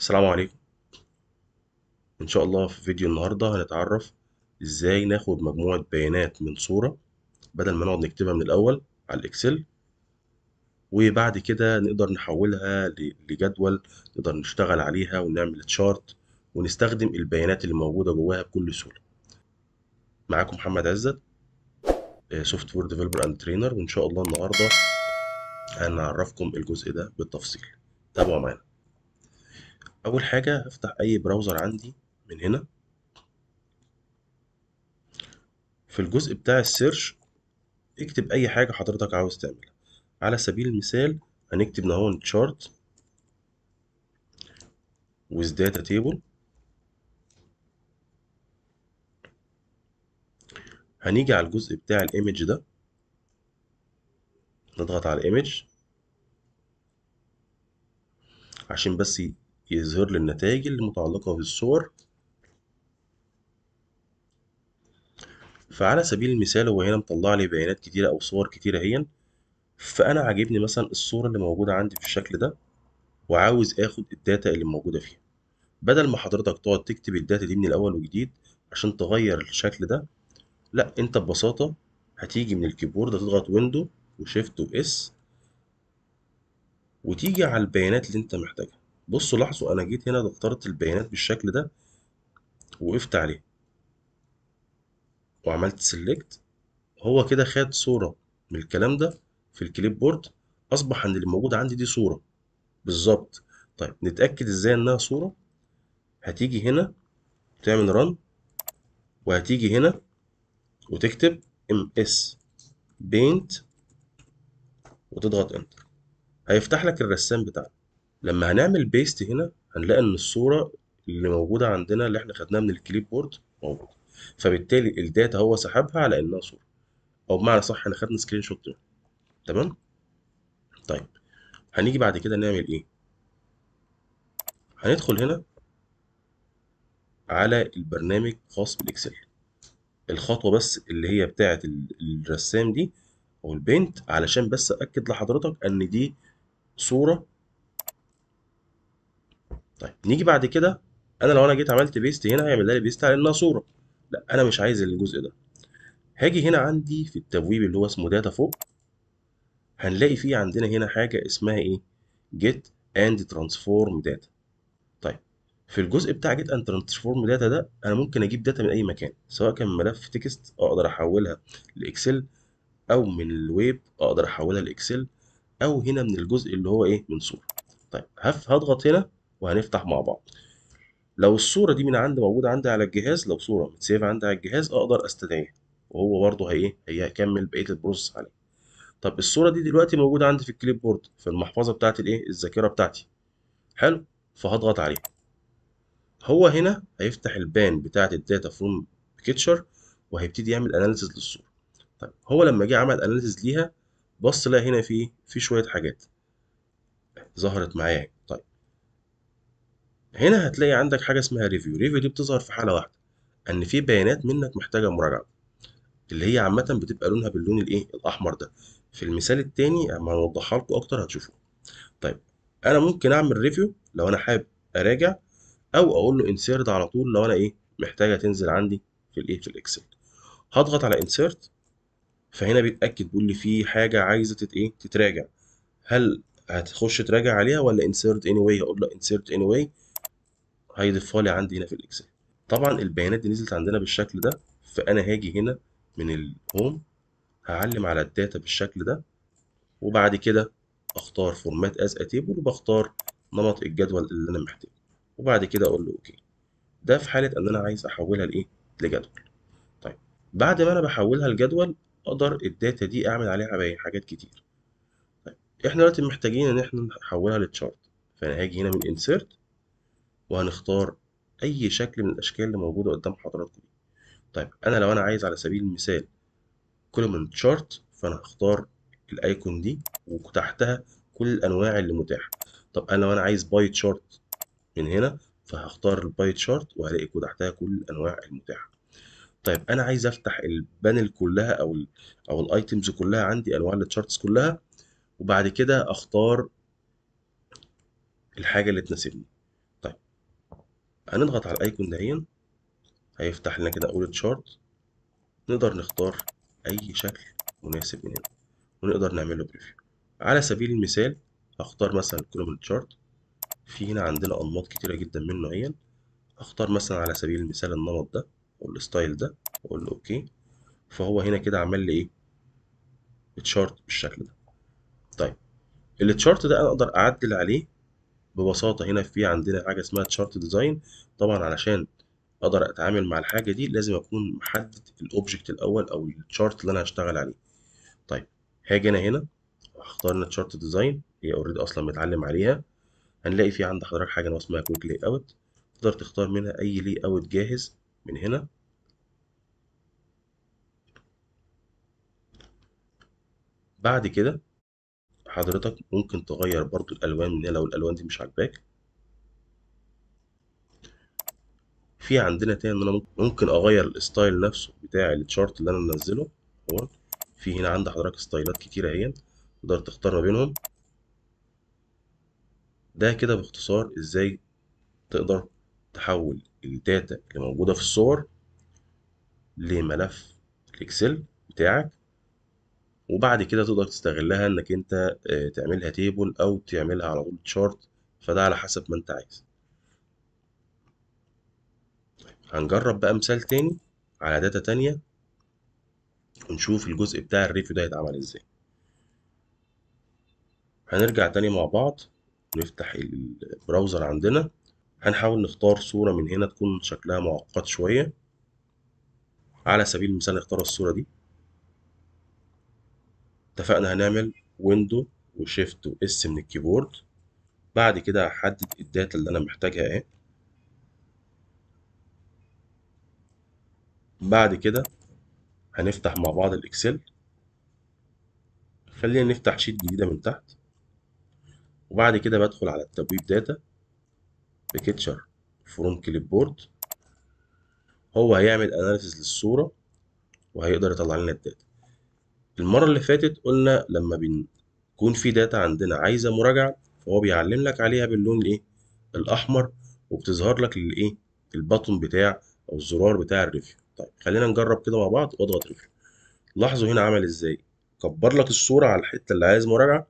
السلام عليكم ان شاء الله في فيديو النهارده هنتعرف ازاي ناخد مجموعه بيانات من صوره بدل ما نقعد نكتبها من الاول على الاكسل وبعد كده نقدر نحولها لجدول نقدر نشتغل عليها ونعمل تشارت ونستخدم البيانات اللي موجوده جواها بكل سهوله معاكم محمد عزت سوفت وير ديفلوبر اند ترينر وان شاء الله النهارده هنعرفكم الجزء ده بالتفصيل تابعوا معانا أول حاجة افتح أي براوزر عندي من هنا في الجزء بتاع السيرش اكتب أي حاجة حضرتك عاوز تعملها على سبيل المثال هنكتب نهون تشارت with data table هنيجي على الجزء بتاع الايمج ده نضغط على الايمج عشان بس يظهر لي النتائج المتعلقة بالصور فعلى سبيل المثال هو هنا مطلع لي بيانات كتيرة أو صور كتيرة هي فأنا عاجبني مثلا الصورة اللي موجودة عندي في الشكل ده وعاوز آخد الداتا اللي موجودة فيها بدل ما حضرتك تقعد تكتب الداتا دي من الأول وجديد عشان تغير الشكل ده لأ أنت ببساطة هتيجي من الكيبورد هتضغط ويندو وشيفت وإس وتيجي على البيانات اللي أنت محتاجها بصوا لاحظوا انا جيت هنا اخترت البيانات بالشكل ده وقفت عليه وعملت سيلكت هو كده خد صورة من الكلام ده في الكليب بورد اصبح ان اللي موجود عندي دي صورة بالظبط طيب نتأكد ازاي انها صورة هتيجي هنا تعمل رن وهتيجي هنا وتكتب ام اس بينت وتضغط انتر هيفتح لك الرسام بتاعك لما هنعمل بيست هنا هنلاقي ان الصوره اللي موجوده عندنا اللي احنا خدناها من الكليب بورد موجوده فبالتالي الداتا هو سحبها على انها صوره او بمعنى صح احنا خدنا سكرين شوت تمام طيب هنيجي بعد كده نعمل ايه هندخل هنا على البرنامج خاص بالاكسل الخطوه بس اللي هي بتاعه الرسام دي او البينت علشان بس اكد لحضرتك ان دي صوره طيب نيجي بعد كده انا لو انا جيت عملت بيست هنا هيعمل لي بيست على صوره لا انا مش عايز الجزء ده هاجي هنا عندي في التبويب اللي هو اسمه داتا فوق هنلاقي فيه عندنا هنا حاجه اسمها ايه جيت اند ترانسفورم داتا طيب في الجزء بتاع جيت اند ترانسفورم داتا ده انا ممكن اجيب داتا من اي مكان سواء كان ملف تكست اقدر احولها لاكسل او من الويب اقدر احولها لاكسل او هنا من الجزء اللي هو ايه من صوره طيب هضغط هنا وهنفتح مع بعض لو الصورة دي من عندي موجودة عندي على الجهاز لو صورة متسيف عندي على الجهاز أقدر أستدعيها وهو برضه هي هي هيكمل بقية البروسس عليه طب الصورة دي دلوقتي موجودة عندي في الكليب بورد في المحفظة بتاعت الإيه الذاكرة بتاعتي حلو فهضغط عليه هو هنا هيفتح البان بتاعت الداتا فروم كيتشر وهيبتدي يعمل اناليسيز للصورة طيب هو لما جه عمل اناليسيز ليها بص لقى هنا في في شوية حاجات ظهرت معايا طيب هنا هتلاقي عندك حاجة اسمها ريفيو ريفيو دي بتظهر في حالة واحدة ان في بيانات منك محتاجة مراجعة اللي هي عامة بتبقى لونها باللون الايه الاحمر ده في المثال التاني اما اوضحها لكم اكتر هتشوفوه طيب انا ممكن اعمل ريفيو لو انا حابب اراجع او اقول له انسيرت على طول لو انا ايه محتاجة تنزل عندي في الايه في الاكسل هضغط على انسيرت فهنا بيتاكد بيقول لي في حاجه عايزه تت ايه تتراجع هل هتخش تراجع عليها ولا انسيرت اني واي هقول له انسيرت اني anyway. واي هيضيفها لي عندي هنا في الاكسل طبعا البيانات دي نزلت عندنا بالشكل ده فانا هاجي هنا من الهوم هعلم على الداتا بالشكل ده وبعد كده اختار فورمات از اتيبل وبختار نمط الجدول اللي انا محتاجه وبعد كده اقول له اوكي ده في حاله ان انا عايز احولها لايه لجدول طيب بعد ما انا بحولها لجدول اقدر الداتا دي اعمل عليها حاجات كتير طيب احنا دلوقتي محتاجين ان احنا نحولها لتشارت فانا هاجي هنا من انسرت وهنختار اي شكل من الاشكال اللي موجوده قدام حضراتكم طيب انا لو انا عايز على سبيل المثال كولومن تشارت فانا هختار الايكون دي وتحتها كل الانواع اللي متاحه طب انا لو انا عايز باي تشارت من هنا فهختار الباي تشارت وهلاقي تحتها كل الانواع المتاحه طيب انا عايز افتح البانل كلها او الـ او الايتمز كلها عندي انواع التشارتس كلها وبعد كده اختار الحاجه اللي تناسبني هنضغط على الايكون ده هين هيفتح لنا كده اول تشارت نقدر نختار اي شكل مناسب من هنا ونقدر نعمله بريفيو على سبيل المثال هختار مثلا كولومن تشارت في هنا عندنا انماط كتيره جدا من نوعين اختار مثلا على سبيل المثال النمط ده والستايل ده واقول له اوكي فهو هنا كده عمل لي ايه تشارت بالشكل ده طيب التشارت ده انا اقدر اعدل عليه ببساطه هنا في عندنا حاجه اسمها تشارت ديزاين طبعا علشان اقدر اتعامل مع الحاجه دي لازم اكون محدد الاوبجكت الاول او التشارت اللي انا هشتغل عليه طيب هاجي انا هنا هختار لنا تشارت ديزاين هي اوريدي اصلا متعلم عليها هنلاقي في عند حضرتك حاجه اسمها كويك لاي اوت تقدر تختار منها اي لي اوت جاهز من هنا بعد كده حضرتك ممكن تغير برضو الألوان من لو الألوان دي مش عاجباك في عندنا تاني ان انا ممكن اغير الستايل نفسه بتاع التشارت اللي انا منزله هو في هنا عند حضرتك ستايلات كتيرة اهي تقدر تختار ما بينهم ده كده باختصار ازاي تقدر تحول الداتا اللي موجودة في الصور لملف الاكسل بتاعك وبعد كده تقدر تستغلها انك انت آه، تعملها تيبل او تعملها على طول تشارت فده على حسب ما انت عايز هنجرب بقى مثال تاني على داتا تانية ونشوف الجزء بتاع الريفيو ده هيتعمل ازاي هنرجع تاني مع بعض نفتح البراوزر عندنا هنحاول نختار صورة من هنا تكون شكلها معقد شوية على سبيل المثال نختار الصورة دي اتفقنا هنعمل ويندو وشيفت واس من الكيبورد بعد كده هحدد الداتا اللي انا محتاجها ايه بعد كده هنفتح مع بعض الاكسل خلينا نفتح شيت جديده من تحت وبعد كده بدخل على التبويب داتا بكتشر فروم كليب بورد هو هيعمل اناليسيز للصوره وهيقدر يطلع لنا الداتا المرة اللي فاتت قلنا لما بنكون في داتا عندنا عايزة مراجعة فهو بيعلم لك عليها باللون الايه الأحمر وبتظهر لك الايه البطن بتاع أو الزرار بتاع الريفيو طيب خلينا نجرب كده مع بعض واضغط ريفيو لاحظوا هنا عمل ازاي كبر لك الصورة على الحتة اللي عايز مراجعة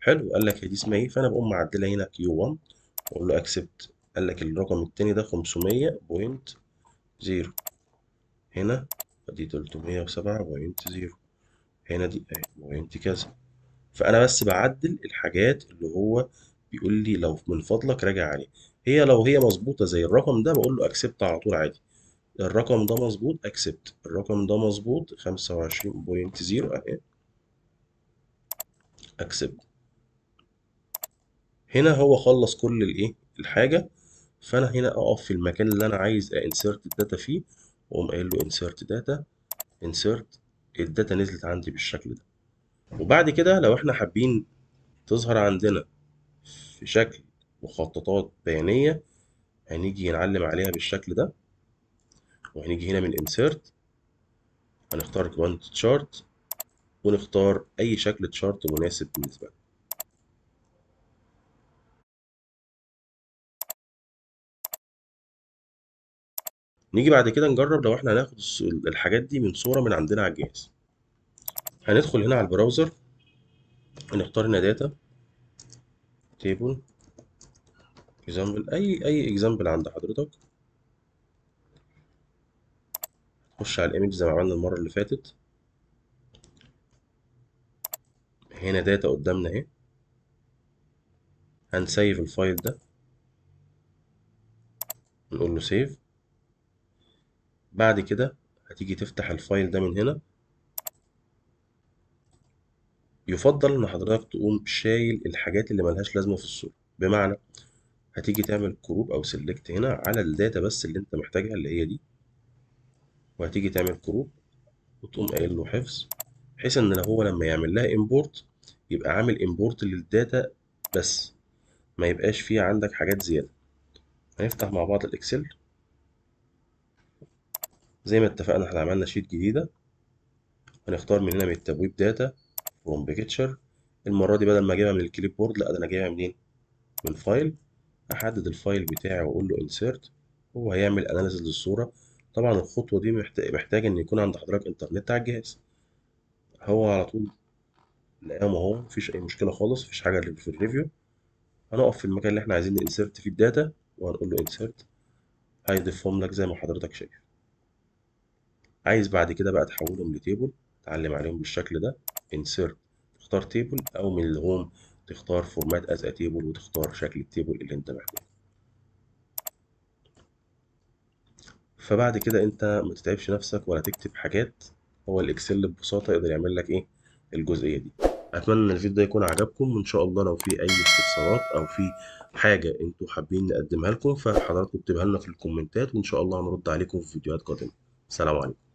حلو قال لك هي دي اسمها ايه فأنا بقوم معدلها هنا كيو 1 وأقول له أكسبت قال لك الرقم التاني ده 500.0 هنا ادي 307.0 هنا دي اهي وانت كذا فانا بس بعدل الحاجات اللي هو بيقول لي لو من فضلك راجع عليه هي لو هي مظبوطه زي الرقم ده بقول له اكسبت على طول عادي الرقم ده مظبوط اكسبت الرقم ده مظبوط 25.0 اهي اكسبت هنا هو خلص كل الايه الحاجه فانا هنا اقف في المكان اللي انا عايز انسرت الداتا فيه واقوم قايل له انسرت داتا انسرت الداتا نزلت عندي بالشكل ده وبعد كده لو احنا حابين تظهر عندنا في شكل مخططات بيانية هنيجي نعلم عليها بالشكل ده وهنيجي هنا من insert هنختار كوانت chart ونختار اي شكل تشارت مناسب بالنسبة لنا نيجي بعد كده نجرب لو احنا هناخد الحاجات دي من صورة من عندنا على الجهاز هندخل هنا على البراوزر نختار هنا داتا تيبل اكزامبل اي اي اكزامبل عند حضرتك نخش على الايمج زي ما عملنا المرة اللي فاتت هنا داتا قدامنا اهي هنسيف الفايل ده نقول له سيف بعد كده هتيجي تفتح الفايل ده من هنا يفضل ان حضرتك تقوم شايل الحاجات اللي ملهاش لازمه في الصوره بمعنى هتيجي تعمل كروب او سيلكت هنا على الداتا بس اللي انت محتاجها اللي هي دي وهتيجي تعمل كروب وتقوم قايل له حفظ بحيث ان هو لما يعمل لها امبورت يبقى عامل امبورت للداتا بس ما يبقاش فيه عندك حاجات زياده هنفتح مع بعض الاكسل زي ما اتفقنا احنا عملنا شيت جديدة هنختار من هنا من التبويب داتا فروم بيكتشر المرة دي بدل ما اجيبها من الكليب بورد لا ده انا جايبها منين؟ من فايل احدد الفايل بتاعي واقول له انسيرت هو هيعمل اناليز للصورة طبعا الخطوة دي محتاج محتاج ان يكون عند حضرتك انترنت على الجهاز هو على طول لقاهم اهو مفيش اي مشكلة خالص مفيش حاجة في الريفيو هنقف في المكان اللي احنا عايزين ننسرت فيه الداتا وهنقول له انسرت هيضيفهم لك زي ما حضرتك شايف عايز بعد كده بقى تحولهم لتيبل تعلم عليهم بالشكل ده insert تختار تيبل او من الهوم تختار فورمات از تيبل وتختار شكل التيبل اللي انت محتاجه فبعد كده انت ما تتعبش نفسك ولا تكتب حاجات هو الاكسل ببساطه يقدر يعمل لك ايه الجزئيه دي اتمنى ان الفيديو ده يكون عجبكم وان شاء الله لو في اي استفسارات او في حاجه انتوا حابين نقدمها لكم فحضراتكم اكتبها لنا في الكومنتات وان شاء الله هنرد عليكم في فيديوهات قادمه سلام عليكم